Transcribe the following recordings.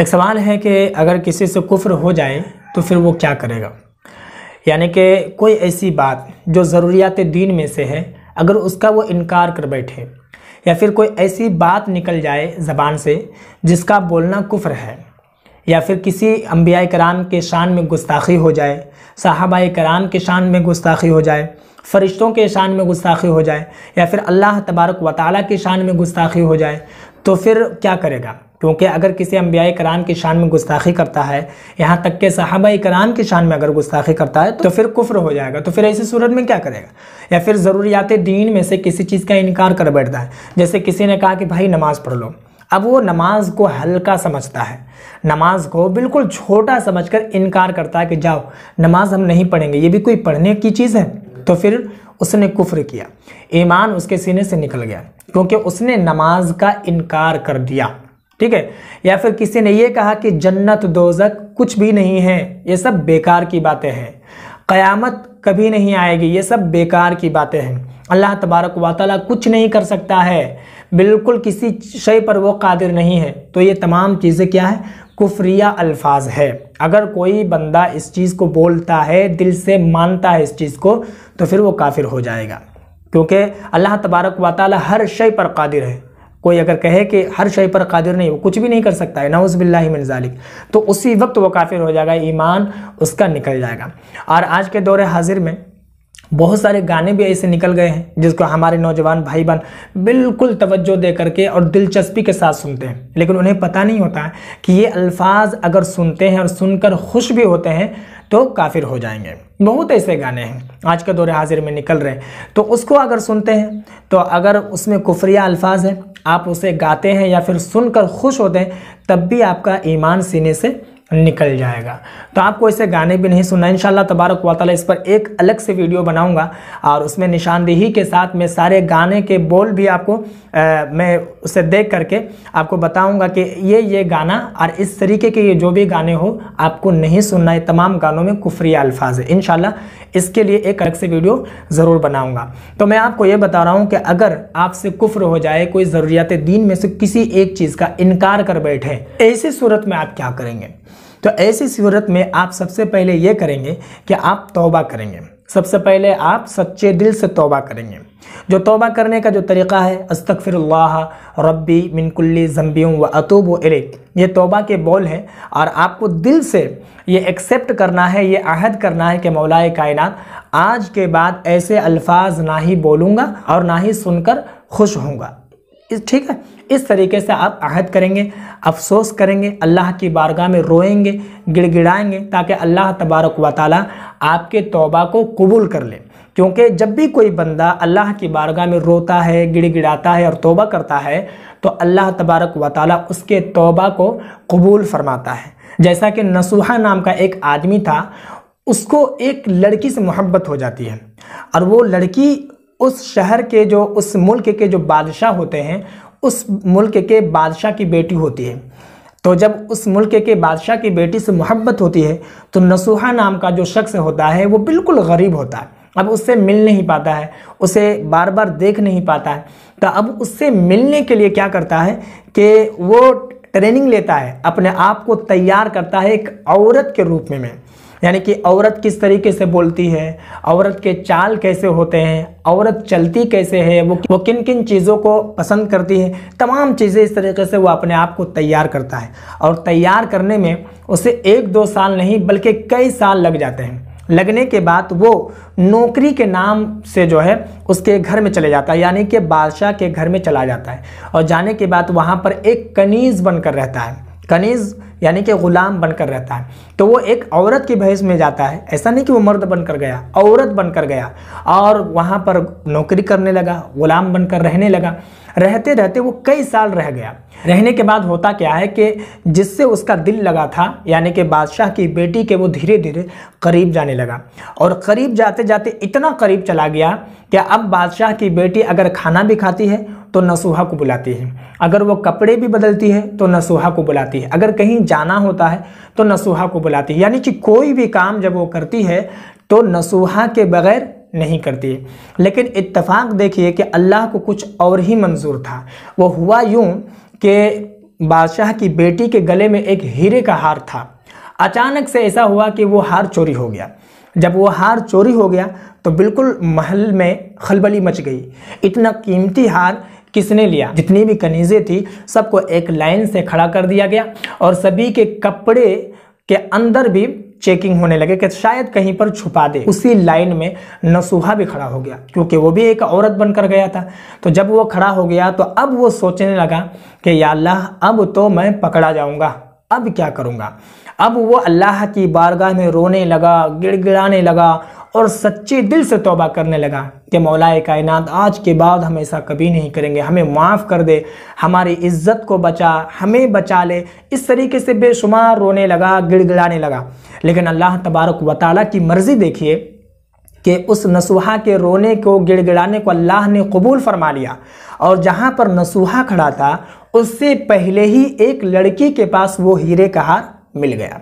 एक सवाल है कि अगर किसी से कुफ्र हो जाए तो फिर वो क्या करेगा यानी कि कोई ऐसी बात जो ज़रूरियात दीन में से है अगर उसका वो इनकार कर बैठे या फिर कोई ऐसी बात निकल जाए ज़बान से जिसका बोलना कुफ्र है या फिर किसी अम्बिया कराम के शान में गुस्ताखी हो जाए साहबा कराम के शान में गुस्ताखी हो जाए फ़रिश्तों के शान में गुस्ताखी हो जाए या फिर अल्लाह तबारक व ताली के शान में गुस्ताखी हो जाए तो फिर क्या करेगा क्योंकि अगर किसी अम्बिया करान की शान में गुस्ताखी करता है यहाँ तक के साहबा करान की शान में अगर गुस्ताखी करता है तो फिर कुफ्र हो जाएगा तो फिर ऐसी सूरत में क्या करेगा या फिर ज़रूरियात दीन में से किसी चीज़ का इनकार कर बैठता है जैसे किसी ने कहा कि भाई नमाज़ पढ़ लो अब वो नमाज को हल्का समझता है नमाज को बिल्कुल छोटा समझ कर इनकार करता है कि जाओ नमाज हम नहीं पढ़ेंगे ये भी कोई पढ़ने की चीज़ है तो फिर उसने कुफ्र किया ईमान उसके सीने से निकल गया क्योंकि उसने नमाज का इनकार कर दिया ठीक है या फिर किसी ने यह कहा कि जन्नत दोजक कुछ भी नहीं है ये सब बेकार की बातें हैं क़यामत कभी नहीं आएगी ये सब बेकार की बातें हैं अल्लाह तबारक वाली कुछ नहीं कर सकता है बिल्कुल किसी शय पर वो कादिर नहीं है तो ये तमाम चीज़ें क्या है कुफ्रिया अल्फाज है अगर कोई बंदा इस चीज़ को बोलता है दिल से मानता है इस चीज़ को तो फिर वो काफिर हो जाएगा क्योंकि अल्लाह तबारक वाली हर शय पर कादिर है कोई अगर कहे कि हर शय पर कादिर नहीं वो कुछ भी नहीं कर सकता है नवज़बिल्लाजालिक तो उसी वक्त वो काफिर हो जाएगा ईमान उसका निकल जाएगा और आज के दौर हाजिर में बहुत सारे गाने भी ऐसे निकल गए हैं जिसको हमारे नौजवान भाई बहन बिल्कुल तवज्जो दे करके और दिलचस्पी के साथ सुनते हैं लेकिन उन्हें पता नहीं होता है कि ये अल्फाज अगर सुनते हैं और सुनकर खुश भी होते हैं तो काफिर हो जाएंगे बहुत ऐसे गाने हैं आज के दौर हाजिर में निकल रहे हैं तो उसको अगर सुनते हैं तो अगर उसमें कुफरिया अल्फाज हैं आप उसे गाते हैं या फिर सुनकर खुश होते हैं तब भी आपका ईमान सीने से निकल जाएगा तो आपको इसे गाने भी नहीं सुनना इन तबारक वाली इस पर एक अलग से वीडियो बनाऊंगा और उसमें निशानदेही के साथ मैं सारे गाने के बोल भी आपको आ, मैं उसे देख करके आपको बताऊंगा कि ये ये गाना और इस तरीके के ये जो भी गाने हो आपको नहीं सुनना है तमाम गानों में कुफ्रिया अल्फाज है इन इसके लिए एक अलग से वीडियो ज़रूर बनाऊँगा तो मैं आपको ये बता रहा हूँ कि अगर आपसे कुफ्र हो जाए कोई ज़रूरियात दीन में से किसी एक चीज़ का इनकार कर बैठे ऐसी सूरत में आप क्या करेंगे तो ऐसी सूरत में आप सबसे पहले ये करेंगे कि आप तौबा करेंगे सबसे पहले आप सच्चे दिल से तौबा करेंगे जो तौबा करने का जो तरीक़ा है अस्तफ़िर रब्बी मिनकुल्ली जम्बियों व अतूब इलेक ये तौबा के बोल हैं और आपको दिल से ये एक्सेप्ट करना है ये अहद करना है कि मौलाए कायन आज के बाद ऐसे अल्फाज ना ही बोलूँगा और ना ही सुनकर खुश होंगे इस ठीक है इस तरीके से आप आहद करेंगे अफसोस करेंगे अल्लाह की बारगाह में रोएंगे गिड़गिड़ाएंगे ताकि अल्लाह तबारक व ताली आपके तौबा को कबूल कर ले क्योंकि जब भी कोई बंदा अल्लाह की बारगाह में रोता है गिड़गिड़ाता है और तौबा करता है तो अल्लाह तबारक व ताल उसके तौबा को कबूल फरमाता है जैसा कि नसूहा नाम का एक आदमी था उसको एक लड़की से मोहब्बत हो जाती है और वो लड़की उस शहर के जो उस मुल्क के जो बादशाह होते हैं उस मुल्क के बादशाह की बेटी होती है तो जब उस मुल्क के बादशाह की बेटी से मोहब्बत होती है तो नसूहा नाम का जो शख्स होता है वो बिल्कुल गरीब होता है अब उससे मिल नहीं पाता है उसे बार बार देख नहीं पाता है तो अब उससे मिलने के लिए क्या करता है कि वो ट्रेनिंग लेता है अपने आप को तैयार करता है एक औरत के रूप में में यानी कि औरत किस तरीके से बोलती है औरत के चाल कैसे होते हैं औरत चलती कैसे है वो वो किन किन चीज़ों को पसंद करती है तमाम चीज़ें इस तरीके से वो अपने आप को तैयार करता है और तैयार करने में उसे एक दो साल नहीं बल्कि कई साल लग जाते हैं लगने के बाद वो नौकरी के नाम से जो है उसके घर में चले जाता है यानी कि बादशाह के घर में चला जाता है और जाने के बाद वहाँ पर एक कनीज़ बनकर रहता है कनीज़ यानी कि ग़ुलाम बनकर रहता है तो वो एक औरत की भैंस में जाता है ऐसा नहीं कि वो मर्द बनकर गया औरत बनकर गया और वहाँ पर नौकरी करने लगा ग़ुलाम बनकर रहने लगा रहते रहते वो कई साल रह गया रहने के बाद होता क्या है कि जिससे उसका दिल लगा था यानी कि बादशाह की बेटी के वो धीरे धीरे करीब जाने लगा और करीब जाते जाते इतना करीब चला गया कि अब बादशाह की बेटी अगर खाना भी खाती है तो नसूहा को बुलाती है अगर वो कपड़े भी बदलती है तो नसूहा को बुलाती है अगर कहीं जाना होता है तो नसूहा को बुलाती है यानी कि कोई भी काम जब वो करती है तो नसूहा के बगैर नहीं करती है लेकिन इतफाक़ देखिए कि अल्लाह को कुछ और ही मंजूर था वो हुआ यूँ कि बादशाह की बेटी के गले में एक हीरे का हार था अचानक से ऐसा हुआ कि वो हार चोरी हो गया जब वो हार चोरी हो गया तो बिल्कुल महल में खलबली मच गई इतना कीमती हार किसने लिया जितनी भी कनीज़ें थी सबको एक लाइन से खड़ा कर दिया गया और सभी के कपड़े के अंदर भी चेकिंग होने लगे कि शायद कहीं पर छुपा दे उसी लाइन में नसूहा भी खड़ा हो गया क्योंकि वो भी एक औरत बनकर गया था तो जब वो खड़ा हो गया तो अब वो सोचने लगा कि या अल्लाह अब तो मैं पकड़ा जाऊंगा अब क्या करूंगा अब वो अल्लाह की बारगाह में रोने लगा गिड़गिड़ाने लगा और सच्चे दिल से तौबा करने लगा कि मौलाए कायनात आज के बाद हम ऐसा कभी नहीं करेंगे हमें माफ़ कर दे हमारी इज्जत को बचा हमें बचा ले इस तरीके से बेशुमार रोने लगा गिड़गिड़ाने लगा लेकिन अल्लाह तबारक वताल की मर्ज़ी देखिए कि उस नसूहा के रोने को गिड़गिड़ाने को अल्लाह ने कबूल फरमा लिया और जहाँ पर नसूहा खड़ा था उससे पहले ही एक लड़की के पास वो हीरे का हार मिल गया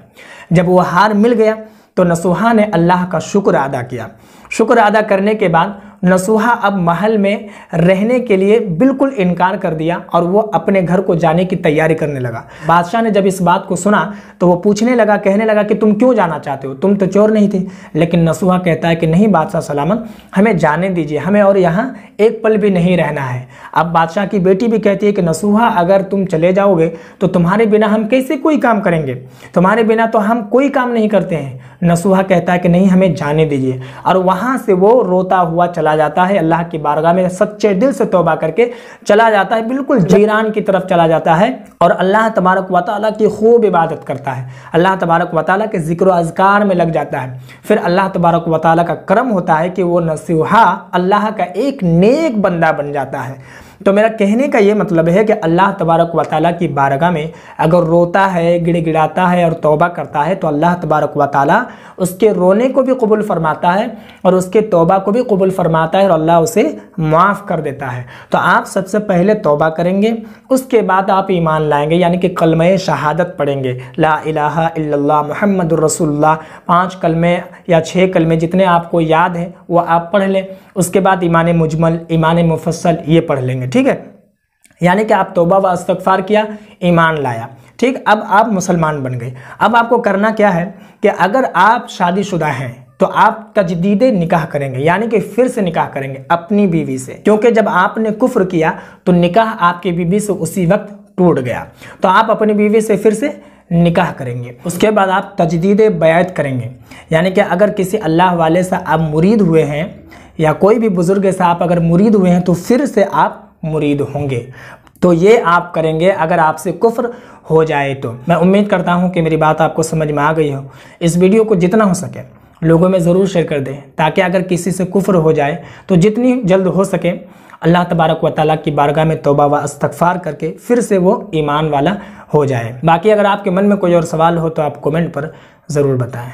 जब वो हार मिल गया तो नसूहा ने अल्लाह का शुक्र अदा किया शुक्र अदा करने के बाद नसूहा अब महल में रहने के लिए बिल्कुल इनकार कर दिया और वो अपने घर को जाने की तैयारी करने लगा बादशाह ने जब इस बात को सुना तो वो पूछने लगा कहने लगा कि तुम क्यों जाना चाहते हो तुम तो चोर नहीं थे लेकिन नसूहा कहता है कि नहीं बादशाह सलामत हमें जाने दीजिए हमें और यहाँ एक पल भी नहीं रहना है अब बादशाह की बेटी भी कहती है कि नसूहा अगर तुम चले जाओगे तो तुम्हारे बिना हम कैसे कोई काम करेंगे तुम्हारे बिना तो हम कोई काम नहीं करते हैं नसूहा कहता है कि नहीं हमें जाने दीजिए और वहाँ से वो रोता हुआ चला जाता है अल्लाह की बारगाह में सच्चे दिल से तोबा करके चला जाता है बिल्कुल जीरान की तरफ चला जाता है और अल्लाह तबारक वाली की खूब इबादत करता है अल्लाह तबारक वाली के जिक्र अजगार में लग जाता है फिर अल्लाह तबारक वाली का क्रम होता है कि वो नसूहा अल्लाह का एक ने नेक बंदा बन जाता है तो मेरा कहने का ये मतलब है कि अल्लाह तबारक व ताली की बारगाह में अगर रोता है गिड़गिड़ाता है और तौबा करता है तो अल्लाह तबारक व ताली उसके रोने को भी कबूल फरमाता है और उसके तोबा को भी कबूल फरमाता है और अल्लाह उसे माफ़ कर देता है तो आप सबसे पहले तौबा करेंगे उसके बाद आप ईमान लाएंगे यानी कि कलम शहादत पढ़ेंगे ला इला महमद रसोल्ला पाँच कलमे या छः कलमे जितने आपको याद हैं वह आप पढ़ लें उसके बाद ईमान मुजमल ईमान मुफसल ये पढ़ लेंगे करेंगे ठीक है यानी कि आप तोबा व अस्तफार किया ईमान लाया ठीक अब आप मुसलमान बन गए अब आपको करना क्या है कि अगर आप शादीशुदा हैं तो आप तजदीद निकाह करेंगे यानी कि फिर से निकाह करेंगे अपनी बीवी से क्योंकि जब आपने कुफ्र किया तो निकाह आपकी बीवी से उसी वक्त टूट गया तो आप अपनी बीवी से फिर से निकाह करेंगे उसके बाद आप तजदीद बैत करेंगे यानी कि अगर किसी अल्लाह वाले से आप मुरीद हुए हैं या कोई भी बुज़ुर्ग से आप अगर मुरीद हुए हैं तो फिर से आप मुरीद होंगे तो ये आप करेंगे अगर आपसे कुफ्र हो जाए तो मैं उम्मीद करता हूँ कि मेरी बात आपको समझ में आ गई हो इस वीडियो को जितना हो सके लोगों में ज़रूर शेयर कर दें ताकि अगर किसी से कुफ्र हो जाए तो जितनी जल्द हो सके अल्लाह तबारक व ताली की बारगाह में तोबा व अस्तफार करके फिर से वो ईमान वाला हो जाए बाकी अगर आपके मन में कोई और सवाल हो तो आप कमेंट पर ज़रूर बताएं